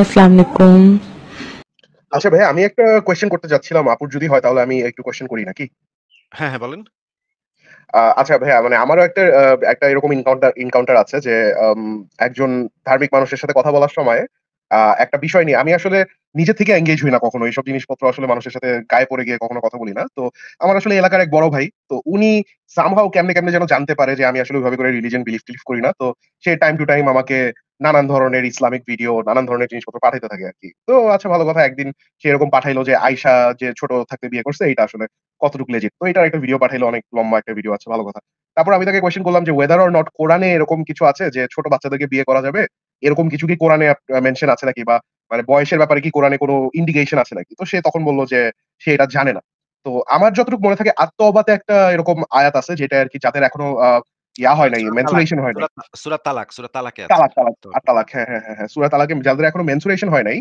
আসসালামু আলাইকুম আচ্ছা ভাই আমি একটা কোয়েশ্চেন করতে যাচ্ছিলাম আপুর যদি হয় তাহলে আমি একটু কোয়েশ্চেন করি নাকি হ্যাঁ হ্যাঁ বলেন আচ্ছা ভাইয়া মানে আমারও একটা একটা এরকম ইনকাউন্টার ইনকাউন্টার আছে যে একজন ধার্মিক মানুষের সাথে কথা বলার সময় একটা বিষয় নিয়ে আমি আসলে নিজে থেকে এঙ্গেজ হই না কখনো এইসব জিনিসপত্র আসলে মানুষের সাথে গায়ে পড়ে গিয়ে কখনো কথা বলি না তো আমার আসলে এলাকার এক বড় ভাই তো উনি সামহাও কেমনে কেমনে যেন জানতে পারে যে আমি আসলে ওইভাবে করে রিলিজন বিলিফ টিলিফ করি না তো সে টাইম টু টাইম আমাকে নানান ধরনের ইসলামিক ভিডিও নানান ধরনের জিনিসপত্র পাঠাইতে থাকে আর কি তো আচ্ছা ভালো কথা একদিন সে এরকম পাঠাইলো যে আয়সা যে ছোট থাকতে বিয়ে করছে এটা আসলে কতটুকু লেজিট তো এটার একটা ভিডিও পাঠাইলো অনেক লম্বা একটা ভিডিও আছে ভালো কথা তারপর আমি তাকে কোয়েশ্চেন করলাম যে ওয়েদার অর নট কোরআনে এরকম কিছু আছে যে ছোট বাচ্চাদেরকে বিয়ে করা যাবে এরকম কিছু কি কোরআনে মেনশন আছে নাকি বা মানে বয়সের ব্যাপারে কি কোরআনে কোনো ইন্ডিকেশন আছে নাকি তো সে তখন বললো যে সে এটা জানে না তো আমার যতটুকু মনে থাকে আত্মবাতে একটা এরকম আয়াত আছে যেটা আর কি যাদের এখনো ইয়া হয় নাই মেনসুরেশন হয় নাই সূরা তালাক সূরা তালাকে আছে তালাক তালাক হ্যাঁ, হ্যাঁ হ্যাঁ হ্যাঁ সুরা তালাকে যাদের এখনো মেনসুরেশন হয় নাই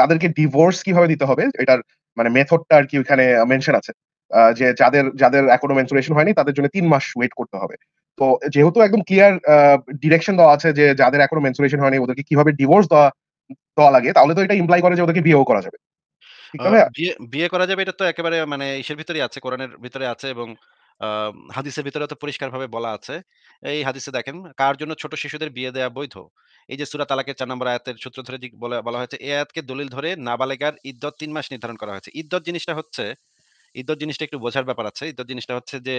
তাদেরকে ডিভোর্স কিভাবে দিতে হবে এটার মানে মেথডটা আর কি ওখানে মেনশন আছে যে যাদের যাদের এখনো মেনসুরেশন হয়নি তাদের জন্য তিন মাস ওয়েট করতে হবে তো যেহেতু একদম ক্লিয়ার ডিরেকশন দেওয়া আছে যে যাদের এখনো মেনসুরেশন হয়নি ওদেরকে কিভাবে ডিভোর্স দেওয়া দেওয়া লাগে তাহলে তো এটা ইমপ্লাই করে যে ওদেরকে বিয়েও করা যাবে বিয়ে করা যাবে এটা তো একেবারে মানে ইসের ভিতরে আছে কোরআনের ভিতরে আছে এবং হাদিসের ভিতরে তো পরিষ্কারভাবে বলা আছে। এই হাদিসে দেখেন, কার জন্য ছোট শিশুদের বিয়ে দেয়া বৈধ? এই যে সূরা তালাকের চার নম্বর আয়াতের সূত্র ধরে বলা বলা হয়েছে, এ আয়াতকে দলিল ধরে নাবালেগার ইদ্দত তিন মাস নির্ধারণ করা হয়েছে। ইদ্দত জিনিসটা হচ্ছে ইদ্দত জিনিসটা একটু বোঝার ব্যাপার আছে। ইদ্দত জিনিসটা হচ্ছে যে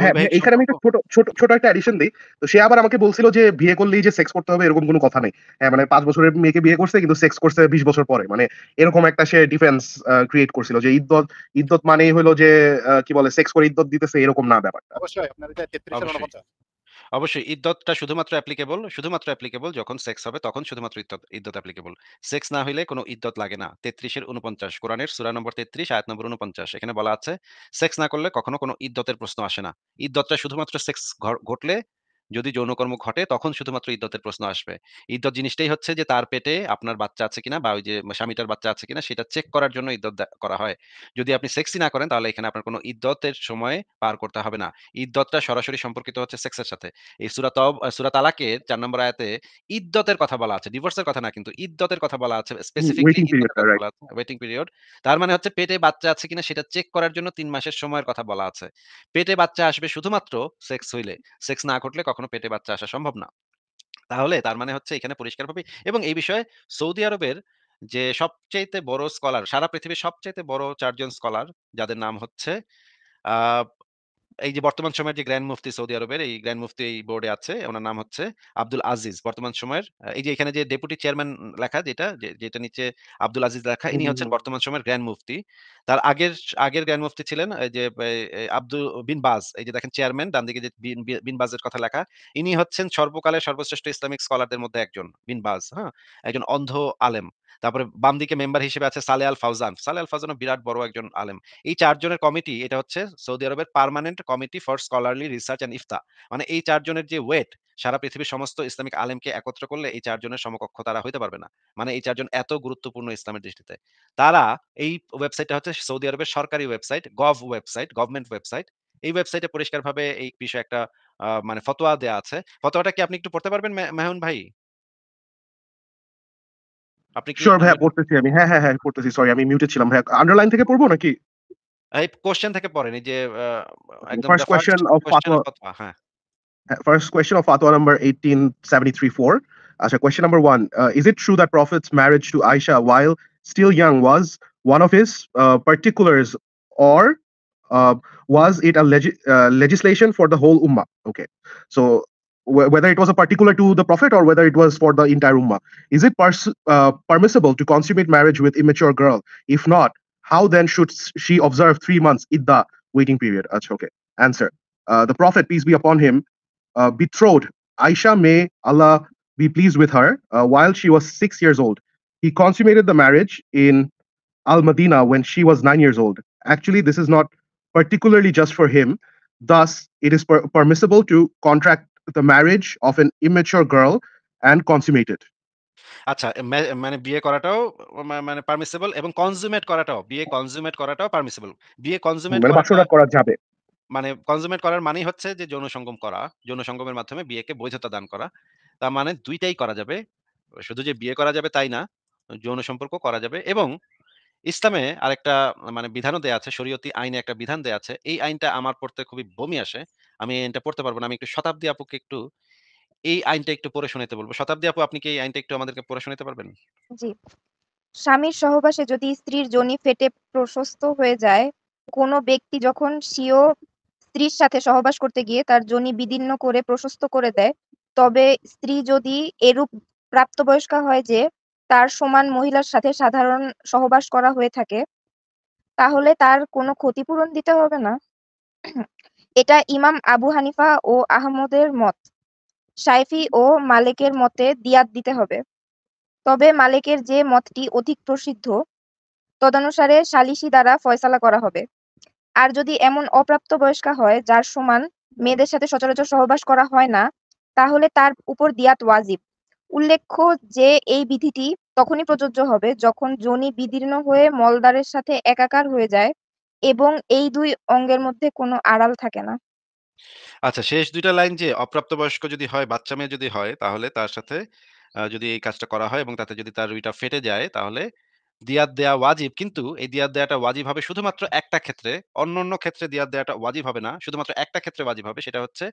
হ্যাঁ এখানে আমি ছোট ছোট ছোট একটা অ্যাডিশন দিই তো সে আবার আমাকে বলছিল যে বিয়ে করলেই যে সেক্স করতে হবে এরকম কোনো কথা নেই হ্যাঁ মানে পাঁচ বছরের মেয়েকে বিয়ে করছে কিন্তু সেক্স করছে বিশ বছর পরে মানে এরকম একটা সে ডিফেন্স ক্রিয়েট করছিল যে ইদ্যত ইদ্যত মানেই হলো যে কি বলে সেক্স করে ইদ্যত দিতেছে এরকম না ব্যাপারটা অবশ্যই আপনার অবশ্যই ইদ্যতটা শুধুমাত্র অ্যাপ্লিকেবল শুধুমাত্র অ্যাপ্লিকেবল যখন সেক্স হবে তখন শুধুমাত্র ইদ্দত ইদ্দত অ্যাপ্লিকেবল সেক্স না হইলে কোনো ইদ্দত লাগে না তেত্রিশের উনপঞ্চাশ কোরআনের সুরা নম্বর তেত্রিশ আয়াত নম্বর উনপঞ্চাশ এখানে বলা আছে সেক্স না করলে কখনো কোনো ইদ্যতের প্রশ্ন আসে না ইদ্যতটা শুধুমাত্র সেক্স ঘটলে যদি যৌনকর্ম ঘটে তখন শুধুমাত্র ইদ্যতের প্রশ্ন আসবে ইদ্যত জিনিসটাই হচ্ছে যে তার পেটে আপনার বাচ্চা আছে কিনা বা ওই যে স্বামীটার বাচ্চা আছে কিনা সেটা চেক করার জন্য ইদ্যত করা হয় যদি আপনি সেক্সি না করেন তাহলে এখানে আপনার কোনো ইদ্যতের সময় পার করতে হবে না ইদ্যতটা সরাসরি সম্পর্কিত হচ্ছে সেক্সের সাথে এই সুরাত সুরাত আলাকের চার নম্বর আয়াতে ইদ্যতের কথা বলা আছে ডিভোর্সের কথা না কিন্তু ইদ্যতের কথা বলা আছে স্পেসিফিক ওয়েটিং পিরিয়ড তার মানে হচ্ছে পেটে বাচ্চা আছে কিনা সেটা চেক করার জন্য তিন মাসের সময়ের কথা বলা আছে পেটে বাচ্চা আসবে শুধুমাত্র সেক্স হইলে সেক্স না ঘটলে কখন কখনো পেটে বাচ্চা আসা সম্ভব না তাহলে তার মানে হচ্ছে এখানে পরিষ্কারভাবে এবং এই বিষয়ে সৌদি আরবের যে সবচেয়েতে বড় স্কলার সারা পৃথিবীর সবচেয়েতে বড় চারজন স্কলার যাদের নাম হচ্ছে এই যে বর্তমান সময়ের যে গ্র্যান্ড মুফতি সৌদি আরবের এই গ্র্যান্ড মুফতি এই বোর্ডে আছে ওনার নাম হচ্ছে আব্দুল আজিজ বর্তমান সময়ের এই যে এখানে যে ডেপুটি চেয়ারম্যান লেখা যেটা যেটা নিচে আব্দুল আজিজ লেখা ইনি হচ্ছেন বর্তমান সময়ের গ্র্যান্ড মুফতি তার আগের আগের গ্র্যান্ড মুফতি ছিলেন এই যে আব্দুল বিন বাজ এই যে দেখেন চেয়ারম্যান ডান দিকে যে বিন বাজের কথা লেখা ইনি হচ্ছেন সর্বকালের সর্বশ্রেষ্ঠ ইসলামিক স্কলারদের মধ্যে একজন বিন বাজ হ্যাঁ একজন অন্ধ আলেম তারপরে বাম দিকে মেম্বার হিসেবে আছে সালে আল ফাউজান সালে আল ফাউজানও বিরাট বড় একজন আলেম এই চারজনের কমিটি এটা হচ্ছে সৌদি আরবের permanent committee for scholarly research and Ifta মানে এই চারজনের যে ওয়েট সারা পৃথিবীর সমস্ত ইসলামিক আলেমকে একত্র করলে এই চারজনের সমকক্ষ তারা হইতে পারবে না মানে এই চারজন এত গুরুত্বপূর্ণ ইসলামের দৃষ্টিতে তারা এই ওয়েবসাইটটা হচ্ছে সৌদি আরবের সরকারি website gov website government website এই ওয়েবসাইটে পরিষ্কারভাবে এই বিষয়ে একটা মানে ফতোয়া দেয়া আছে ফতোয়াটা কি আপনি একটু পড়তে পারবেন মেহন ভাই আপনি কি শিওর ভাই পড়তেছি আমি হ্যাঁ হ্যাঁ হ্যাঁ পড়তেছি সরি আমি মিউটে ছিলাম ভাই আন্ডারলাইন থেকে পড়বো নাকি এই কোশ্চেন থেকে পড়েন এই যে একদম ফার্স্ট কোশ্চেন অফ ফাতোয়া হ্যাঁ ফার্স্ট কোশ্চেন অফ ফাতোয়া নাম্বার 18734 আচ্ছা question number 1 is it true that prophet's marriage to Aisha while still young was one of his uh, particulars or uh, was it a legi- uh, legislation for the whole ummah okay so whether it was a particular to the prophet or whether it was for the entire ummah is it pers- uh, permissible to consummate marriage with immature girl if not how then should she observe 3 months idda waiting period Achha, okay answer uh, the prophet peace be upon him uh, betrothed aisha may allah be pleased with her uh, while she was 6 years old he consummated the marriage in al madina when she was 9 years old actually this is not particularly just for him thus it is per- permissible to contract the marriage of an immature girl and consummated আচ্ছা মানে বিয়ে করাটাও মানে permissible এবং করাটাও বিয়ে করাটাও permissible বিয়ে মানে করা যাবে মানে করার মানেই হচ্ছে যে যৌন সঙ্গম করা যৌন সঙ্গমের মাধ্যমে বিয়েকে বৈধতা দান করা তার মানে দুইটাই করা যাবে শুধু যে বিয়ে করা যাবে তাই না যৌন সম্পর্ক করা যাবে এবং ইসলামে আরেকটা মানে বিধানও দেয়া আছে শরীয়তি আইনে একটা বিধান দেয়া আছে এই আইনটা আমার পড়তে খুবই বমি আসে আমি আইনটা পড়তে পারবো না আমি একটু শতাব্দী আপুকে একটু এই আইনটা একটু পড়ে শুনাইতে বলবো শতাব্দী আপু আপনি কি এই আইনটা একটু আমাদেরকে পড়ে শুনাইতে পারবেন জি স্বামীর সহবাসে যদি স্ত্রীর যোনি ফেটে প্রশস্ত হয়ে যায় কোনো ব্যক্তি যখন স্বীয় স্ত্রীর সাথে সহবাস করতে গিয়ে তার যোনি বিদীর্ণ করে প্রশস্ত করে দেয় তবে স্ত্রী যদি এরূপ প্রাপ্তবয়স্কা হয় যে তার সমান মহিলার সাথে সাধারণ সহবাস করা হয়ে থাকে তাহলে তার কোনো ক্ষতিপূরণ দিতে হবে না এটা ইমাম আবু হানিফা ও আহমদের মত সাইফি ও মালিকের মতে দিয়াত দিতে হবে তবে মালিকের যে মতটি অধিক প্রসিদ্ধ তদনুসারে সালিসি দ্বারা ফয়সালা করা হবে আর যদি এমন অপ্রাপ্ত বয়স্কা হয় যার সমান মেয়েদের সাথে সচরাচর সহবাস করা হয় না তাহলে তার উপর দিয়াত ওয়াজিব উল্লেখ্য যে এই বিধিটি তখনই প্রযোজ্য হবে যখন যোনি বিদীর্ণ হয়ে মলদারের সাথে একাকার হয়ে যায় এবং এই দুই অঙ্গের মধ্যে কোনো আড়াল থাকে না। আচ্ছা শেষ দুইটা লাইন যে অপ্রাপ্তবয়স্ক যদি হয়, বাচ্চা মেয়ে যদি হয় তাহলে তার সাথে যদি এই কাজটা করা হয় এবং তাতে যদি তার রুইটা ফেটে যায় তাহলে দিয়াত দেয়া ওয়াজিব। কিন্তু এই দিয়াত দেয়াটা ওয়াজিব হবে শুধুমাত্র একটা ক্ষেত্রে। অন্য অন্য ক্ষেত্রে দিয়াত দেয়াটা ওয়াজিব হবে না। শুধুমাত্র একটা ক্ষেত্রে ওয়াজিব হবে সেটা হচ্ছে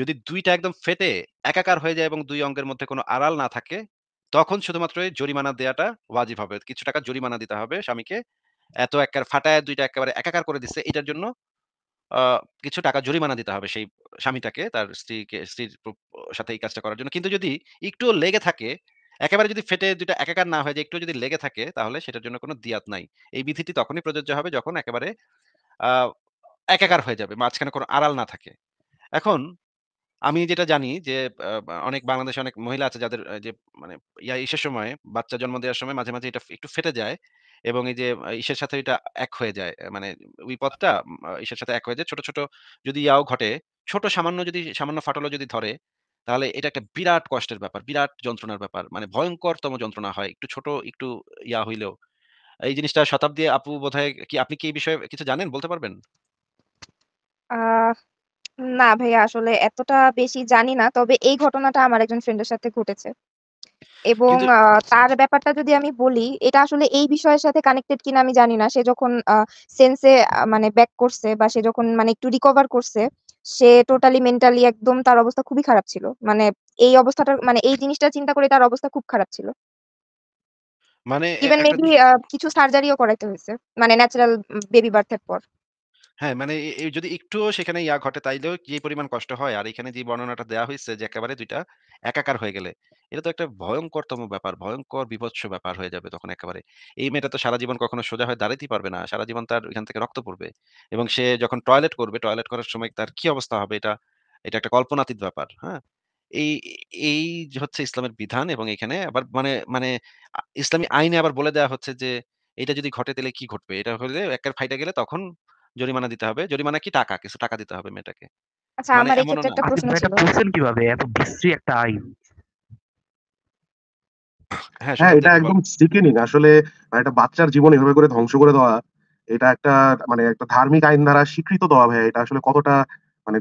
যদি দুইটা একদম ফেটে একাকার হয়ে যায় এবং দুই অঙ্গের মধ্যে কোনো আড়াল না থাকে তখন শুধুমাত্র এই জরিমানা দেয়াটা ওয়াজিব হবে। কিছু টাকা জরিমানা দিতে হবে স্বামীকে। এত একার ফাটায় দুইটা একেবারে একাকার করে দিচ্ছে এটার জন্য কিছু টাকা জরিমানা দিতে হবে সেই স্বামীটাকে তার স্ত্রীকে স্ত্রীর সাথে এই কাজটা করার জন্য কিন্তু যদি একটুও লেগে থাকে একেবারে যদি ফেটে দুইটা একাকার না হয় যে একটু যদি লেগে থাকে তাহলে সেটার জন্য কোনো দিয়াত নাই এই বিধিটি তখনই প্রযোজ্য হবে যখন একেবারে একাকার হয়ে যাবে মাঝখানে কোনো আড়াল না থাকে এখন আমি যেটা জানি যে অনেক বাংলাদেশে অনেক মহিলা আছে যাদের যে মানে ইয়া ইসের সময় বাচ্চা জন্ম দেওয়ার সময় মাঝে মাঝে এটা একটু ফেটে যায় এবং এই যে ইসের সাথে এটা এক হয়ে যায় মানে ওই পথটা সাথে এক হয়ে যায় ছোট ছোট যদি ইয়াও ঘটে ছোট সামান্য যদি সামান্য ফাটলও যদি ধরে তাহলে এটা একটা বিরাট কষ্টের ব্যাপার বিরাট যন্ত্রণার ব্যাপার মানে ভয়ঙ্করতম যন্ত্রণা হয় একটু ছোট একটু ইয়া হইলেও এই জিনিসটা শতাব্দী আপু বোধহয় কি আপনি কি এই বিষয়ে কিছু জানেন বলতে পারবেন আহ না ভাইয়া আসলে এতটা বেশি জানি না তবে এই ঘটনাটা আমার একজন ফ্রেন্ডের সাথে ঘটেছে এবং তার ব্যাপারটা যদি আমি বলি এটা আসলে এই বিষয়ের সাথে কানেক্টেড কিনা আমি জানি না সে যখন সেন্সে মানে ব্যাক করছে বা সে যখন মানে একটু রিকভার করছে সে টোটালি মেন্টালি একদম তার অবস্থা খুবই খারাপ ছিল মানে এই অবস্থাটা মানে এই জিনিসটা চিন্তা করে তার অবস্থা খুব খারাপ ছিল মানে ইভেন মেবি কিছু সার্জারিও করাইতে হয়েছে মানে ন্যাচারাল বেবি বার্থের পর হ্যাঁ, মানে যদি একটুও সেখানে ইয়া ঘটে তাইলেও যে পরিমাণ কষ্ট হয় আর এখানে যে বর্ণনাটা দেওয়া হয়েছে যে একেবারে দুইটা একাকার হয়ে গেলে। এটা তো একটা ভয়ঙ্করতম ব্যাপার। ভয়ঙ্কর বীভৎস ব্যাপার হয়ে যাবে তখন একেবারে। এই মেয়েটা তো সারা জীবন কখনো সোজা হয়ে দাঁড়াইতেই পারবে না। সারা জীবন তার এখান থেকে রক্ত পড়বে। এবং সে যখন টয়লেট করবে, টয়লেট করার সময় তার কি অবস্থা হবে এটা, এটা একটা কল্পনাতীত ব্যাপার। হ্যাঁ? এই এই হচ্ছে ইসলামের বিধান এবং এখানে আবার মানে মানে ইসলামী আইনে আবার বলে দেওয়া হচ্ছে যে, এটা যদি ঘটে তাহলে কি ঘটবে? এটা হলে একের ফাইটা গেলে তখন" জরিমানা দিতে হবে জরিমানা কি টাকা কিছু টাকা দিতে হবে মেয়েটাকে আচ্ছা, মানে হ্যাঁ, হ্যাঁ এটা একদম সিকেনিং আসলে মানে একটা বাচ্চার জীবন এভাবে করে ধ্বংস করে দেওয়া এটা একটা মানে একটা ধার্মিক আইন দ্বারা স্বীকৃত দেওয়া ভাই এটা আসলে কতটা মানে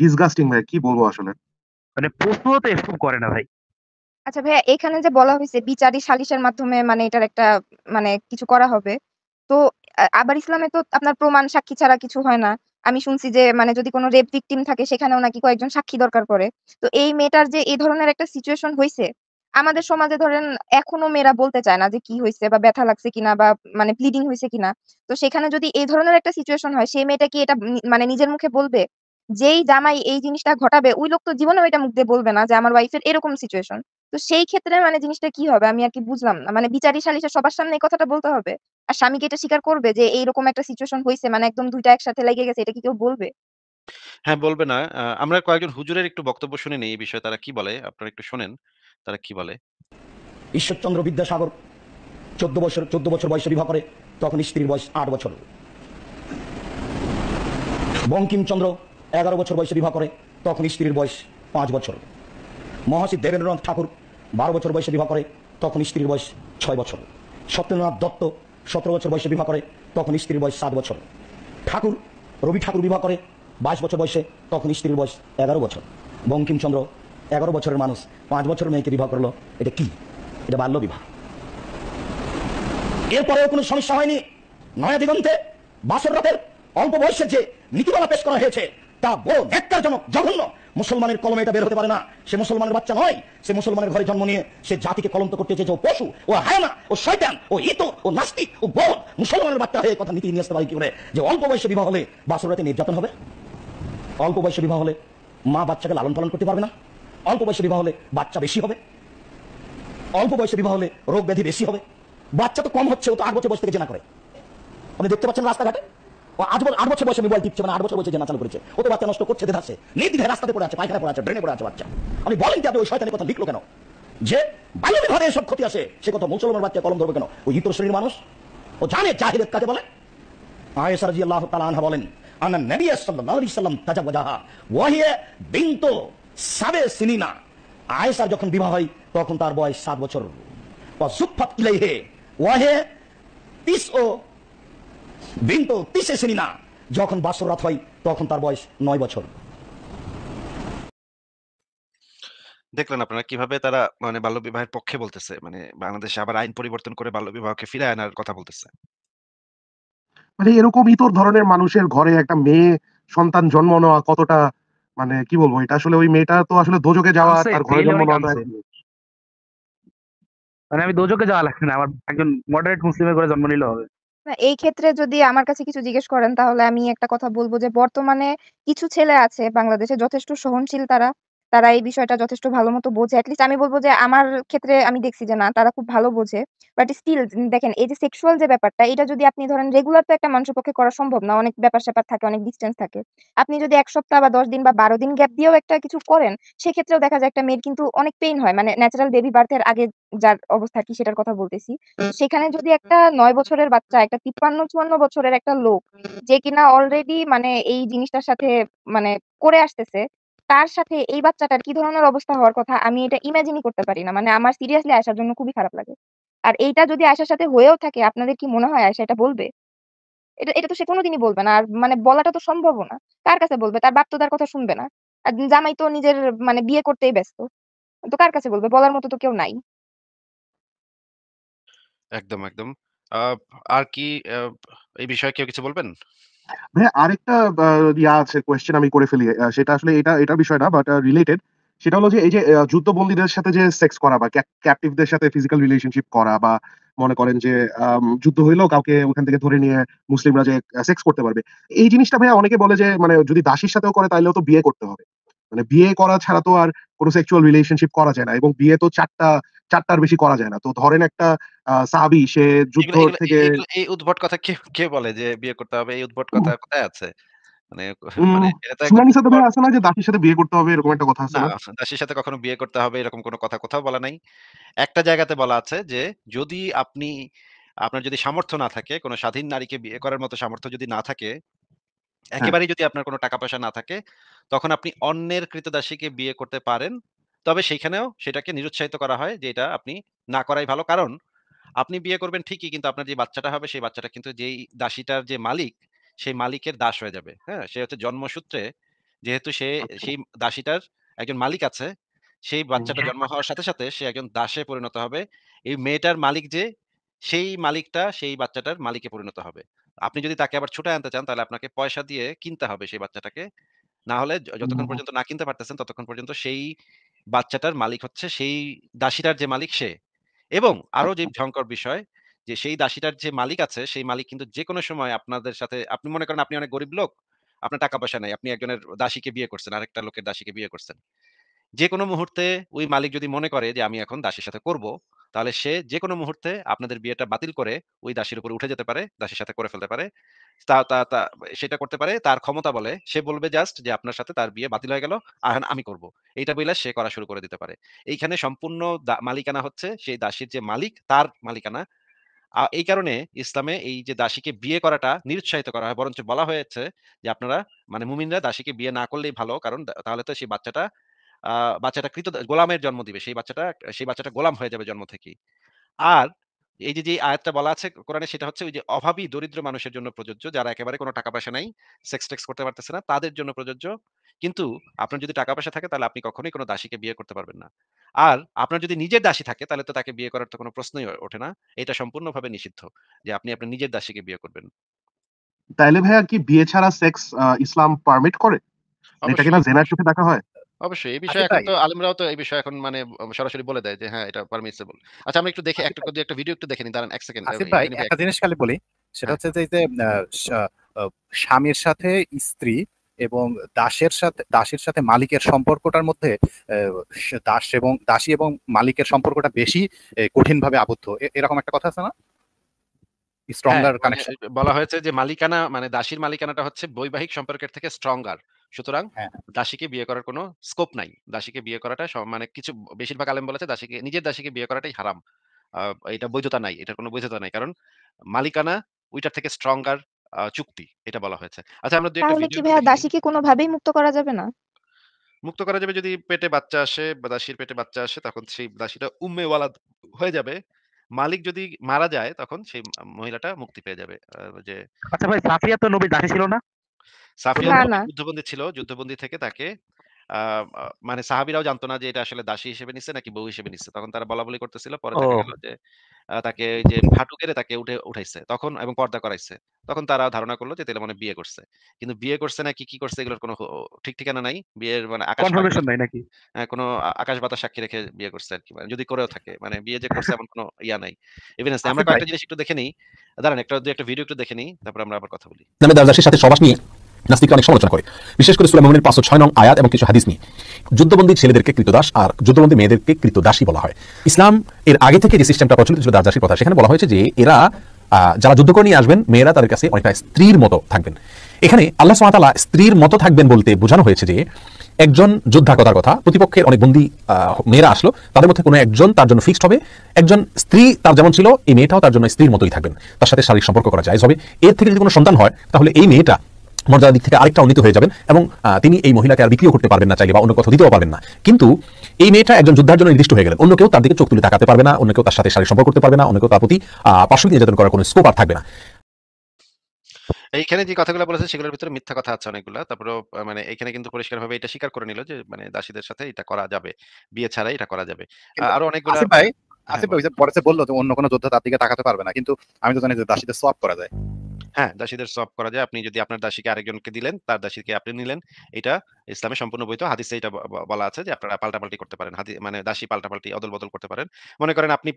ডিসগাস্টিং ভাই কি বলবো আসলে মানে প্রশ্ন তো এরকম করে না ভাই আচ্ছা ভাইয়া এখানে যে বলা হয়েছে বিচারিক সালিসের মাধ্যমে মানে এটার একটা মানে কিছু করা হবে তো আবার ইসলামে তো আপনার প্রমাণ সাক্ষী ছাড়া কিছু হয় না আমি শুনছি যে মানে যদি কোনো রেপ ভিকটিম থাকে সেখানেও নাকি কয়েকজন সাক্ষী দরকার পড়ে তো এই মেয়েটার যে এই ধরনের একটা সিচুয়েশন হয়েছে আমাদের সমাজে ধরেন এখনো মেয়েরা বলতে চায় না যে কি হয়েছে বা ব্যথা লাগছে কিনা বা মানে ব্লিডিং হয়েছে কিনা তো সেখানে যদি এই ধরনের একটা সিচুয়েশন হয় সেই মেয়েটা কি এটা মানে নিজের মুখে বলবে যেই জামাই এই জিনিসটা ঘটাবে ওই লোক তো জীবনেও এটা মুখ দিয়ে বলবে না যে আমার ওয়াইফের এরকম সিচুয়েশন তো সেই ক্ষেত্রে মানে জিনিসটা কি হবে আমি আর কি বুঝলাম না মানে বিচারী সালিশে সবার সামনে এই কথাটা বলতে হবে আর স্বামীকে এটা স্বীকার করবে যে এইরকম একটা সিচুয়েশন হয়েছে মানে একদম দুইটা একসাথে লেগে গেছে এটা কি কেউ বলবে হ্যাঁ বলবে না আমরা কয়েকজন হুজুরের একটু বক্তব্য শুনে নেই এই বিষয়ে তারা কি বলে আপনারা একটু শোনেন তারা কি বলে ঈশ্বরচন্দ্র বিদ্যাসাগর চোদ্দ বছর চোদ্দ বছর বয়সে বিবাহ করে তখন স্ত্রীর বয়স আট বছর বঙ্কিমচন্দ্র এগারো বছর বয়সে বিবাহ করে তখন স্ত্রীর বয়স পাঁচ বছর মহর্ষি দেবেন্দ্রনাথ ঠাকুর বারো বছর বয়সে বিবাহ করে তখন স্ত্রীর বয়স ছয় বছর সত্যেন্দ্রনাথ দত্ত সতেরো বছর বয়সে বিবাহ করে তখন স্ত্রীর বয়স সাত বছর ঠাকুর রবি ঠাকুর বিবাহ করে বাইশ বছর বয়সে তখন স্ত্রীর বয়স এগারো বছর বঙ্কিমচন্দ্র এগারো বছরের মানুষ পাঁচ বছর মেয়েকে বিবাহ করলো এটা কি এটা বাল্য বিবাহ এরপরেও কোনো সমস্যা হয়নি নয়া দিগন্তে বাসর রাতের অল্প বয়সে যে নীতিমালা পেশ করা হয়েছে তা বড় নেকটারজনক জঘন্য মুসলমানের কলমে এটা বের হতে পারে না সে মুসলমানের বাচ্চা নয় সে মুসলমানের ঘরে জন্ম নিয়ে সে জাতিকে কলন্ত করতে চেয়েছে ও পশু ও হায়না ও শয়তান ও ইতো ও নাস্তিক ও বোধ মুসলমানের বাচ্চা হয়ে কথা নীতি নিয়ে আসতে পারে কি করে যে অল্প বয়সে বিবাহ হলে বাসুরাতে নির্যাতন হবে অল্প বয়সে বিবাহ হলে মা বাচ্চাকে লালন পালন করতে পারবে না অল্প বয়সে বিবাহ হলে বাচ্চা বেশি হবে অল্প বয়সে বিবাহ হলে রোগ ব্যাধি বেশি হবে বাচ্চা তো কম হচ্ছে ও তো আট বছর বয়স থেকে জেনা করে আপনি দেখতে পাচ্ছেন রাস্তাঘাটে আট বছর আট বছর বয়সে মোবাইল টিপছে মানে আট বছর বয়সে জেনা চালু করেছে ও তো বাচ্চা নষ্ট করছে দেখাচ্ছে নির্দিধায় রাস্তাতে পড়ে আছে পায়খানা পড়ে আছে ড্রেনে পড়ে আছে বাচ্চা আমি বলেন আপনি ওই শয়তানের কথা লিখলো কেন যে বাইরে ঘরে এসব ক্ষতি আসে সে কথা মুসলমান বাচ্চা কলম ধরবে কেন ওই ইতর শ্রেণীর মানুষ ও জানে জাহিরের কাকে বলে আয়েশা রাজি আল্লাহ তালা বলেন নবী সাল্লাম তাজা বজাহা ওয়াহিয়ে বিন্ত সাবে সিনিনা আয়েশার যখন বিবাহ হয় তখন তার বয়স সাত বছর সুফাত ইলাইহে ওয়াহে তিস ও বিন তো তিসে শ্রেণী না যখন রাত হয় তখন তার বয়স নয় বছর দেখলেন আপনারা কিভাবে তারা মানে বাল্য বিবাহের পক্ষে বলতেছে মানে বাংলাদেশে আবার আইন পরিবর্তন করে বাল্য বিবাহকে ফিরে আনার কথা বলতেছে মানে এরকম ইতর ধরনের মানুষের ঘরে একটা মেয়ে সন্তান জন্ম নেওয়া কতটা মানে কি বলবো এটা আসলে ওই মেয়েটা তো আসলে দোজকে যাওয়া তার ঘরে জন্ম নেওয়া মানে আমি দোজকে যাওয়া লাগছে না আমার একজন মডারেট মুসলিমের ঘরে জন্ম নিলে হবে না এই ক্ষেত্রে যদি আমার কাছে কিছু জিজ্ঞেস করেন তাহলে আমি একটা কথা বলবো যে বর্তমানে কিছু ছেলে আছে বাংলাদেশে যথেষ্ট সহনশীল তারা। তারা এই বিষয়টা যথেষ্ট ভালো মতো বোঝে অ্যাটলিস্ট আমি বলবো যে আমার ক্ষেত্রে আমি দেখছি যে না তারা খুব ভালো বোঝে বাট স্টিল দেখেন এই যে সেক্সুয়াল যে ব্যাপারটা এটা যদি আপনি ধরেন রেগুলার তো একটা মানুষের পক্ষে করা সম্ভব না অনেক ব্যাপার স্যাপার থাকে অনেক ডিস্টেন্স থাকে আপনি যদি এক সপ্তাহ বা দশ দিন বা বারো দিন গ্যাপ দিয়েও একটা কিছু করেন সেক্ষেত্রেও দেখা যায় একটা মেয়ের কিন্তু অনেক পেইন হয় মানে ন্যাচারাল বেবি বার্থের আগে যার অবস্থা কি সেটার কথা বলতেছি সেখানে যদি একটা নয় বছরের বাচ্চা একটা তিপ্পান্ন চুয়ান্ন বছরের একটা লোক যে কিনা অলরেডি মানে এই জিনিসটার সাথে মানে করে আসতেছে তার সাথে এই বাচ্চাটার কি ধরনের অবস্থা হওয়ার কথা আমি এটা ইমাজিনই করতে পারি না মানে আমার সিরিয়াসলি আয়সার জন্য খুবই খারাপ লাগে আর এইটা যদি আয়সার সাথে হয়েও থাকে আপনাদের কি মনে হয় আয়সা এটা বলবে এটা এটা তো সে কোনোদিনই বলবে না আর মানে বলাটা তো সম্ভব না কার কাছে বলবে তার বাপ তো তার কথা শুনবে না আর জামাই তো নিজের মানে বিয়ে করতেই ব্যস্ত তো কার কাছে বলবে বলার মতো তো কেউ নাই একদম একদম আহ, আর কি আহ, এই বিষয়ে কেউ কিছু বলবেন ভাইয়া আরেকটা ইয়া আছে কোয়েশ্চেন আমি করে ফেলি সেটা আসলে এটা এটা বিষয় না বাট রিলেটেড সেটা হলো যে এই যে যুদ্ধবন্দীদের সাথে যে সেক্স করা বা ক্যাপটিভদের সাথে ফিজিক্যাল রিলেশনশিপ করা বা মনে করেন যে যুদ্ধ হইলেও কাউকে ওখান থেকে ধরে নিয়ে মুসলিমরা যে সেক্স করতে পারবে এই জিনিসটা ভাইয়া অনেকে বলে যে মানে যদি দাসীর সাথেও করে তাহলেও তো বিয়ে করতে হবে মানে বিয়ে করা ছাড়া তো আর কোনো সেক্সুয়াল রিলেশনশিপ করা যায় না এবং বিয়ে তো চারটা চারটার বেশি করা যায় না তো ধরেন একটা সাবি সে যুদ্ধ থেকে এই উদ্ভট কথা কে কে বলে যে বিয়ে করতে হবে এই উদ্ভট কথা কোথায় আছে মানে, মানে দাসীর সাথে বিয়ে করতে হবে এরকম একটা কথা সাথে কখনো বিয়ে করতে হবে এরকম কোনো কথা কোথাও বলা নাই একটা জায়গাতে বলা আছে যে যদি আপনি আপনার যদি সামর্থ্য না থাকে কোনো স্বাধীন নারীকে বিয়ে করার মতো সামর্থ্য যদি না থাকে হ্যাঁ। একেবারেই যদি আপনার কোনো টাকা পয়সা না থাকে তখন আপনি অন্যের কৃতদাসীকে বিয়ে করতে পারেন তবে সেইখানেও সেটাকে নিরুৎসাহিত করা হয় যে এটা আপনি না করাই ভালো কারণ আপনি বিয়ে করবেন ঠিকই কিন্তু আপনার যে বাচ্চাটা হবে সেই বাচ্চাটা কিন্তু যেই দাসীটার যে মালিক সেই মালিকের দাস হয়ে যাবে হ্যাঁ সে হচ্ছে জন্মসূত্রে যেহেতু সে আচ্ছা। সেই দাসীটার একজন মালিক আছে সেই বাচ্চাটা হ্যাঁ। জন্ম হওয়ার সাথে সাথে সে একজন দাসে পরিণত হবে এই মেয়েটার মালিক যে সেই মালিকটা সেই বাচ্চাটার মালিকে পরিণত হবে। আপনি যদি তাকে আবার ছুটে আনতে চান তাহলে আপনাকে পয়সা দিয়ে কিনতে হবে সেই বাচ্চাটাকে। না হলে যতক্ষণ পর্যন্ত না কিনতে পারতেছেন ততক্ষণ পর্যন্ত সেই বাচ্চাটার মালিক হচ্ছে সেই দাসীটার যে মালিক সে। এবং আরো যে আচ্ছা। ভয়ঙ্কর বিষয় যে সেই দাসীটার যে মালিক আছে সেই মালিক কিন্তু যে কোনো সময় আপনাদের সাথে আপনি মনে করেন আপনি অনেক গরিব লোক, আপনার টাকা পয়সা নাই। আপনি একজনের দাসীকে বিয়ে করছেন, আরেকটা লোকের দাসীকে বিয়ে করছেন। যে কোনো মুহূর্তে ওই মালিক যদি মনে করে যে আমি এখন দাসীর সাথে করব তাহলে সে যে কোনো মুহূর্তে আপনাদের বিয়েটা বাতিল করে ওই দাসীর উপর উঠে যেতে পারে দাসীর সাথে করে ফেলতে পারে তা তা সেটা করতে পারে তার ক্ষমতা বলে সে বলবে জাস্ট যে আপনার সাথে তার বিয়ে বাতিল হয়ে গেল আর আমি করব এইটা বইলে সে করা শুরু করে দিতে পারে এইখানে সম্পূর্ণ মালিকানা হচ্ছে সেই দাসীর যে মালিক তার মালিকানা এই কারণে ইসলামে এই যে দাসীকে বিয়ে করাটা নিরুৎসাহিত করা হয় বরঞ্চ বলা হয়েছে যে আপনারা মানে মুমিনরা দাসীকে বিয়ে না করলেই ভালো কারণ তাহলে তো সেই বাচ্চাটা বাচ্চাটা কৃত গোলামের জন্ম দিবে সেই বাচ্চাটা সেই বাচ্চাটা গোলাম হয়ে যাবে জন্ম থেকেই আর এই যে যে আয়াতটা বলা আছে কোরআনে সেটা হচ্ছে ওই যে অভাবী দরিদ্র মানুষের জন্য প্রযোজ্য যারা একেবারে কোনো টাকা পয়সা নাই সেক্স টেক্স করতে পারতেছে না তাদের জন্য প্রযোজ্য কিন্তু আপনার যদি টাকা পয়সা থাকে তাহলে আপনি কখনোই কোনো দাসীকে বিয়ে করতে পারবেন না আর আপনার যদি নিজের দাসী থাকে তাহলে তো তাকে বিয়ে করার তো কোনো প্রশ্নই ওঠে না এটা সম্পূর্ণভাবে নিষিদ্ধ যে আপনি আপনার নিজের দাসীকে বিয়ে করবেন তাইলে ভাইয়া কি বিয়ে ছাড়া সেক্স ইসলাম পারমিট করে এটা কিনা জেনার চোখে দেখা হয় অবশ্যই এই বিষয়ে আচ্ছা, এখন তো তো এই বিষয়ে এখন মানে সরাসরি বলে দেয় যে হ্যাঁ এটা আচ্ছা আমি একটু দেখি আচ্ছা, একটা একটা ভিডিও একটু দেখে নিই। দাঁড়ান সেকেন্ড আসিফ ভাই একটা জিনিস খালি বলি সেটা হ্যাঁ। হচ্ছে যে স্বামীর সাথে স্ত্রী এবং দাসের সাথে দাসের সাথে মালিকের সম্পর্কটার মধ্যে আহ, দাস এবং দাসী এবং মালিকের সম্পর্কটা বেশি কঠিন কঠিনভাবে আবদ্ধ এরকম একটা কথা আছে না স্ট্রংগার হ্যাঁ, কানেকশন বলা হয়েছে যে মালিকানা মানে দাসীর মালিকানাটা হচ্ছে বৈবাহিক সম্পর্কের থেকে স্ট্রঙ্গার সুতরাং হ্যাঁ। দাসীকে বিয়ে করার কোনো স্কোপ নাই দাসীকে বিয়ে করাটা মানে কিছু বেশিরভাগ আলেম বলেছে দাসীকে নিজের দাসীকে বিয়ে করাটাই হারাম এটা বৈধতা নাই এটার কোনো বৈধতা নাই কারণ মালিকানা উইটার থেকে স্ট্রঙ্গার চুক্তি এটা বলা হয়েছে আচ্ছা আমরা দুই একটা ভিডিও দাসীকে কোনোভাবেই মুক্ত করা যাবে না মুক্ত করা যাবে যদি পেটে বাচ্চা আসে বা দাসীর পেটে বাচ্চা আসে তখন সেই দাসীটা উম্মে ওয়ালাদ হয়ে যাবে মালিক যদি মারা যায় তখন সেই মহিলাটা মুক্তি পেয়ে যাবে যে আচ্ছা ভাই সাফিয়া তো নবীর দাসী ছিল না সাফিয়ান যুদ্ধবন্দী ছিল যুদ্ধবন্দী থেকে তাকে মানে সাহাবিরাও জানতো না যে এটা আসলে দাসী হিসেবে নিচ্ছে নাকি বউ হিসেবে নিচ্ছে তখন তারা বলা বলি করতেছিল পরে দেখা গেল যে তাকে যে ফাটু কেড়ে তাকে উঠে উঠাইছে তখন এবং পর্দা করাইছে তখন তারা ধারণা করলো যে তেলে মানে বিয়ে করছে কিন্তু বিয়ে করছে নাকি কি করছে এগুলোর কোনো ঠিক ঠিকানা নাই বিয়ের মানে আকাশ কনফার্মেশন নাই নাকি কোনো আকাশ বাতাস সাক্ষী রেখে বিয়ে করছে আর কি মানে যদি করেও থাকে মানে বিয়ে যে করছে এমন কোনো ইয়া নাই এভিডেন্স আমরা কয়েকটা জিনিস একটু দেখে নিই দাঁড়ান একটা একটা ভিডিও একটু দেখে নিই তারপর আমরা আবার কথা বলি আমি দাদাসির সাথে সবাস নিয়ে নাস্তিকরা অনেক সমালোচনা করে বিশেষ করে সুলাই সুলামনের পাঁচশো ছয় নং আয়াত এবং কিছু হাদিস নিয়ে যুদ্ধবন্দী ছেলেদেরকে কৃতদাস আর যুদ্ধবন্দী মেয়েদেরকে কৃতদাসী বলা হয় ইসলাম এর আগে থেকে যে সিস্টেমটা প্রচলিত ছিল দাসদাসীর কথা সেখানে বলা হয়েছে যে এরা যারা যুদ্ধ করে নিয়ে আসবেন মেয়েরা তাদের কাছে অনেকটা স্ত্রীর মতো থাকবেন এখানে আল্লাহ সামাতালা স্ত্রীর মতো থাকবেন বলতে বোঝানো হয়েছে যে একজন যোদ্ধা কথার কথা প্রতিপক্ষের অনেক বন্দী মেয়েরা আসলো তাদের মধ্যে কোনো একজন তার জন্য ফিক্সড হবে একজন স্ত্রী তার যেমন ছিল এই মেয়েটাও তার জন্য স্ত্রীর মতোই থাকবেন তার সাথে শারীরিক সম্পর্ক করা যায় হবে এর থেকে যদি কোনো সন্তান হয় তাহলে এই মেয়েটা মর্যাদার দিক থেকে আরেকটা উন্নীত হয়ে যাবেন এবং তিনি এই মহিলাকে আর বিক্রিও করতে পারবেন না চাইলে বা অন্য কথা দিতেও পারবেন না কিন্তু এই মেয়েটা একজন যুদ্ধার জন্য নির্দিষ্ট হয়ে গেলেন অন্য কেউ তার দিকে চোখ তুলে তাকাতে পারবে না অন্য কেউ তার সাথে শারীরিক সম্পর্ক করতে পারবে না অন্য কেউ তার প্রতি পার্শ্বিক নির্যাতন করার কোনো স্কোপ আর থাকবে না এইখানে যে কথাগুলো বলেছে সেগুলোর ভিতরে মিথ্যা কথা আছে অনেকগুলো তারপরে মানে এখানে কিন্তু পরিষ্কারভাবে এটা স্বীকার করে নিল যে মানে দাসীদের সাথে এটা করা যাবে বিয়ে ছাড়াই এটা করা যাবে আরো অনেকগুলো আছে ভাই হ্যাঁ, আছে ভাই পরে বললো যে অন্য কোনো যোদ্ধা তার দিকে তাকাতে পারবে না কিন্তু আমি তো জানি যে দাসীদের সোয়াপ করা যায় হ্যাঁ দাসীদের সব করা যায় আপনি যদি আপনার দাসীকে আরেকজনকে দিলেন তার দাসীকে আপনি নিলেন এটা ইসলামে সম্পূর্ণ বৈধ হাদিসে এটা বলা আছে যে আপনারা পাল্টাপাল্টি করতে পারেন হাদি মানে দাসী পাল্টাপাল্টি অদল বদল করতে পারেন মনে করেন আপনি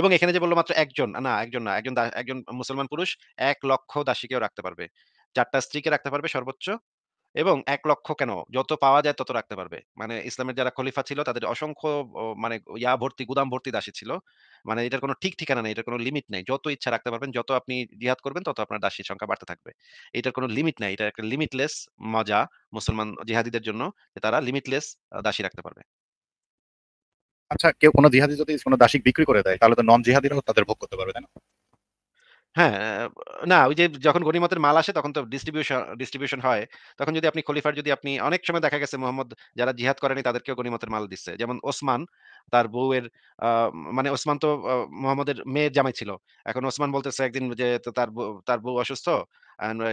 এবং এখানে যে বললো মাত্র একজন না একজন না একজন একজন মুসলমান পুরুষ এক লক্ষ দাসীকেও রাখতে পারবে চারটা স্ত্রীকে রাখতে পারবে সর্বোচ্চ এবং এক লক্ষ কেন যত পাওয়া যায় তত রাখতে পারবে মানে ইসলামের যারা খলিফা ছিল তাদের অসংখ্য মানে ইয়া ভর্তি গুদাম ভর্তি দাসী ছিল মানে এটার কোনো ঠিক ঠিকানা নেই এটার কোনো লিমিট নেই যত ইচ্ছা রাখতে পারবেন যত আপনি জিহাদ করবেন তত আপনার দাসীর সংখ্যা বাড়তে থাকবে এটার কোনো লিমিট নাই এটা একটা লিমিটলেস মজা মুসলমান জিহাদিদের জন্য যে তারা লিমিটলেস দাসী রাখতে পারবে আচ্ছা কেউ কোনো জিহাদি যদি কোনো দাসী বিক্রি করে দেয় তাহলে তো নন জিহাদিরাও তাদের ভোগ করতে পারবে তাই না হ্যাঁ না ওই যে যখন গণিমতের মাল আসে তখন তো ডিস্ট্রিবিউশন ডিস্ট্রিবিউশন হয় তখন যদি আপনি খলিফার যদি আপনি অনেক সময় দেখা গেছে মোহাম্মদ যারা জিহাদ করেনি তাদেরকেও গণিমতের মাল দিচ্ছে যেমন ওসমান তার বউয়ের মানে ওসমান তো মোহাম্মদের মেয়ের জামাই ছিল এখন ওসমান বলতেছে একদিন যে তার তার বউ অসুস্থ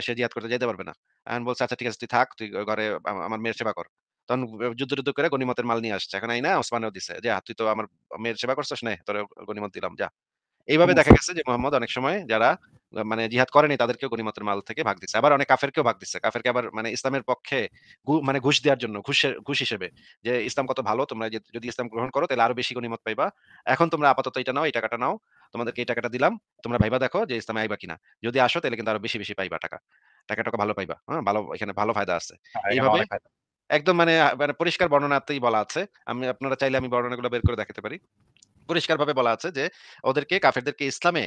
সে জিহাদ করতে যেতে পারবে না এখন বলছে আচ্ছা ঠিক আছে তুই থাক তুই ঘরে আমার মেয়ের সেবা কর তখন যুদ্ধ যুদ্ধ করে গণিমতের মাল নিয়ে আসছে এখন এই না ওসমানেও দিছে যে তুই তো আমার মেয়ের সেবা করছিস না তোর গণিমত দিলাম যা এইভাবে দেখা গেছে যে মোহাম্মদ অনেক সময় যারা মানে জিহাদ করেনি তাদেরকেও গণিমতের মাল থেকে ভাগ দিচ্ছে আবার অনেক কাফেরকেও ভাগ দিচ্ছে কাফেরকে আবার মানে ইসলামের পক্ষে মানে ঘুষ দেওয়ার জন্য ঘুষের ঘুষ হিসেবে যে ইসলাম কত ভালো তোমরা যদি ইসলাম গ্রহণ করো তাহলে আরো বেশি গণিমত পাইবা এখন তোমরা আপাতত এটা নাও এই টাকাটা নাও তোমাদেরকে এই টাকাটা দিলাম তোমরা ভাইবা দেখো যে ইসলামে আইবা কিনা যদি আসো তাহলে কিন্তু আরো বেশি বেশি পাইবা টাকা টাকা টাকা ভালো পাইবা হ্যাঁ ভালো এখানে ভালো ফায়দা আছে হ্যাঁ, এইভাবে একদম মানে মানে পরিষ্কার বর্ণনাতেই বলা আছে আমি আপনারা চাইলে আমি বর্ণনাগুলো বের করে দেখাতে পারি পরিষ্কারভাবে বলা আছে যে ওদেরকে কাফেরদেরকে ইসলামে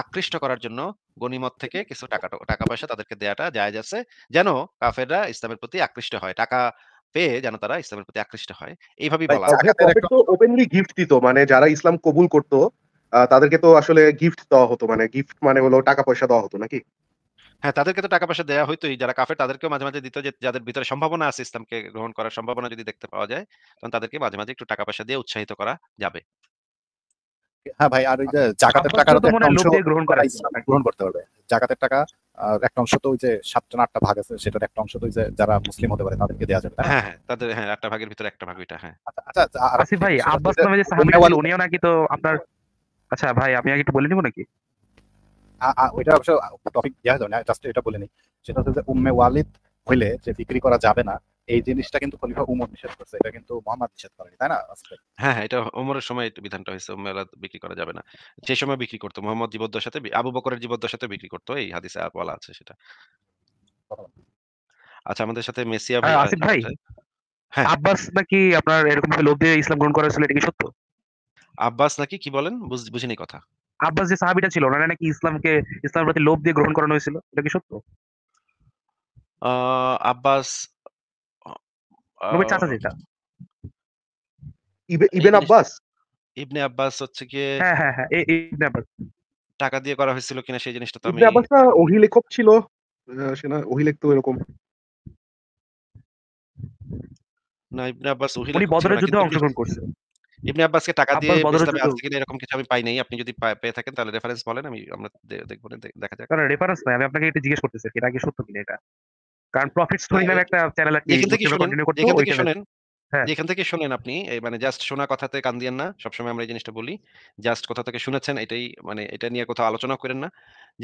আকৃষ্ট করার জন্য গণিমত থেকে কিছু টাকা টাকা পয়সা তাদেরকে দেয়াটা যায় আছে যেন কাফেররা ইসলামের প্রতি আকৃষ্ট হয় টাকা পেয়ে যেন তারা ইসলামের প্রতি আকৃষ্ট হয় এইভাবেই বলা গিফট দিত মানে যারা ইসলাম কবুল করত তাদেরকে তো আসলে গিফট দেওয়া হতো মানে গিফট মানে হলো টাকা পয়সা দেওয়া হতো নাকি হ্যাঁ তাদেরকে তো টাকা পয়সা দেওয়া হইতোই যারা কাফের তাদেরকেও মাঝে মাঝে দিত যে যাদের ভিতরে সম্ভাবনা আছে ইসলামকে গ্রহণ করার সম্ভাবনা যদি দেখতে পাওয়া যায় তখন তাদেরকে মাঝে মাঝে একটু টাকা পয়সা দিয়ে উৎসাহিত করা যাবে হ্যাঁ ভাই আর ওই যে আচ্ছা, জাকাতের টাকাটা তো একটা অংশ গ্রহণ করা গ্রহণ করতে হবে জাকাতের টাকা একটা অংশ তো ওই যে সাতটা আটটা ভাগ আছে সেটার একটা অংশ তো ওই যে যারা মুসলিম হতে পারে তাদেরকে দেওয়া যাবে হ্যাঁ হ্যাঁ তাদের হ্যাঁ একটা ভাগের ভিতরে একটা ভাগ ওইটা হ্যাঁ আচ্ছা, আচ্ছা, আচ্ছা আসিফ ভাই আব্বাস নামে যে সাহাবী উনিও নাকি তো আপনার আচ্ছা ভাই আমি আগে একটু বলে নিব নাকি ওইটা অবশ্য টপিক দেওয়া যাবে না জাস্ট এটা বলে নিই সেটা হচ্ছে যে উম্মে ওয়ালিদ হইলে যে বিক্রি করা যাবে না এই জিনিসটা কিন্তু খলিফা উমর নিষেধ করছে এটা কিন্তু মোহাম্মদ নিষেধ করে তাই না হ্যাঁ হ্যাঁ এটা উমরের সময় বিধানটা হয়েছে মেলা বিক্রি করা যাবে না সেই সময় বিক্রি করতো মোহাম্মদ জীবদ্দার সাথে আবু বকরের জীবদ্দার সাথে বিক্রি করতো এই হাদিসে বলা আছে সেটা আচ্ছা আমাদের সাথে মেসিয়া হ্যাঁ, ভাই আসিফ ভাই হ্যাঁ আব্বাস নাকি আপনার এরকম লোভ দিয়ে ইসলাম গ্রহণ করেছিল এটা কি সত্য আব্বাস নাকি কি বলেন বুঝিনি কথা আব্বাস যে সাহাবিটা ছিল ওনারা নাকি ইসলামকে ইসলামের প্রতি লোভ দিয়ে গ্রহণ করানো হয়েছিল এটা কি সত্য আব্বাস চাচা যেটা আব্বাস ইবনে আব্বাস হচ্ছে কি হ্যাঁ হ্যাঁ হ্যাঁ ইবনে আব্বাস টাকা দিয়ে করা হয়েছিল কিনা সেই জিনিসটা তো আমি ইবনে আব্বাস না ছিল তো এরকম না ইবনে আব্বাস উনি বদরের যুদ্ধে অংশগ্রহণ করছে ইবনে আব্বাসকে টাকা দিয়ে কিনা এরকম কিছু আমি পাই নাই আপনি যদি পেয়ে থাকেন তাহলে রেফারেন্স বলেন আমি আমরা দেখব দেখা যাক কারণ রেফারেন্স নাই আমি আপনাকে এটা জিজ্ঞেস করতেছি এটা কি সত্য কিনা এটা কারণ প্রফিট হ্যাঁ, স্টোরি নামে একটা চ্যানেল আছে এখান থেকে কন্টিনিউ করতে হ্যাঁ। এখান থেকে শুনেন যেখান থেকে শুনেন আপনি মানে জাস্ট শোনা কথাতে কান দিয়েন না সবসময় আমরা এই জিনিসটা বলি জাস্ট কথা থেকে শুনেছেন এটাই মানে এটা নিয়ে কোথাও আলোচনা করেন না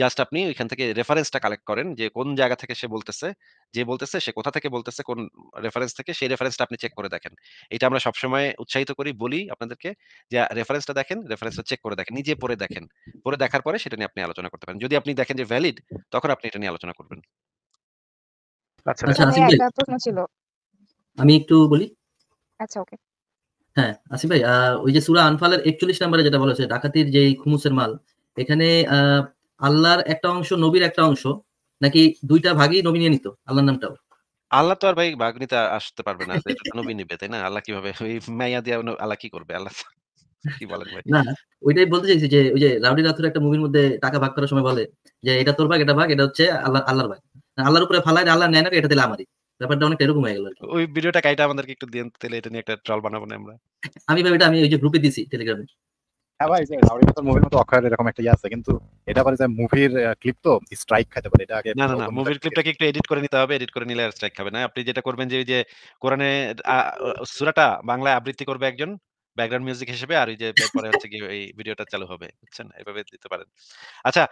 জাস্ট আপনি ওইখান থেকে রেফারেন্সটা কালেক্ট করেন যে কোন জায়গা থেকে সে বলতেছে যে বলতেছে সে কোথা থেকে বলতেছে কোন রেফারেন্স থেকে সেই রেফারেন্সটা আপনি চেক করে দেখেন এটা আমরা সবসময় উৎসাহিত করি বলি আপনাদেরকে যে রেফারেন্সটা দেখেন রেফারেন্সটা চেক করে দেখেন নিজে পড়ে দেখেন পড়ে দেখার পরে সেটা নিয়ে আপনি আলোচনা করতে পারেন যদি আপনি দেখেন যে ভ্যালিড তখন আপনি এটা নিয়ে আলোচনা করবেন আচ্ছা, আচ্ছা, আচ্ছা। হ্যাঁ, আমি একটু বলি আচ্ছা ওকে হ্যাঁ আসিফ ভাই ওই যে সুরা আনফালের একচল্লিশ নম্বরে যেটা বলা হয়েছে ডাকাতির যে খুমুসের মাল এখানে আল্লাহর একটা অংশ নবীর একটা অংশ নাকি দুইটা ভাগই নবী নিয়ে নিত আল্লাহর নামটাও আল্লাহ তো আর ভাই ভাগ নিতে আসতে পারবে না নবী নিবে তাই না আল্লাহ কিভাবে ওই মাইয়া দিয়ে আল্লাহ কি করবে আল্লাহ কি বলেন ভাই না ওইটাই বলতে চাইছি যে ওই যে রাউডি রাথুর একটা মুভির মধ্যে টাকা ভাগ করার সময় বলে যে এটা তোর ভাগ এটা ভাগ এটা হচ্ছে আল্লাহ আল্লাহর ভাগ আল্লাহর উপরে ফালাই আল্লাহ নেয় না এটা দিলে আমারই ব্যাপারটা অনেকটা এরকম হয়ে গেল ওই ভিডিওটা কাইটা আমাদেরকে একটু দিন তাহলে এটা নিয়ে একটা ট্রল বানাবো না আমরা আমি ভাই এটা আমি ওই যে গ্রুপে দিছি টেলিগ্রামে হ্যাঁ ভাই যে আউরি পাতার মুভির মতো অক্ষর এরকম একটা ইয়ে আছে কিন্তু এটা পরে যে মুভির ক্লিপ তো স্ট্রাইক খেতে পারে এটা আগে না না না মুভির ক্লিপটাকে একটু এডিট করে নিতে হবে এডিট করে নিলে আর স্ট্রাইক খাবে না আপনি যেটা করবেন যে ওই যে কোরআনে সূরাটা বাংলায় আবৃত্তি করবে একজন ব্যাকগ্রাউন্ড মিউজিক হিসেবে আর ওই যে পরে হচ্ছে কি এই ভিডিওটা চালু হবে বুঝছেন এভাবে দিতে পারেন আচ্ছা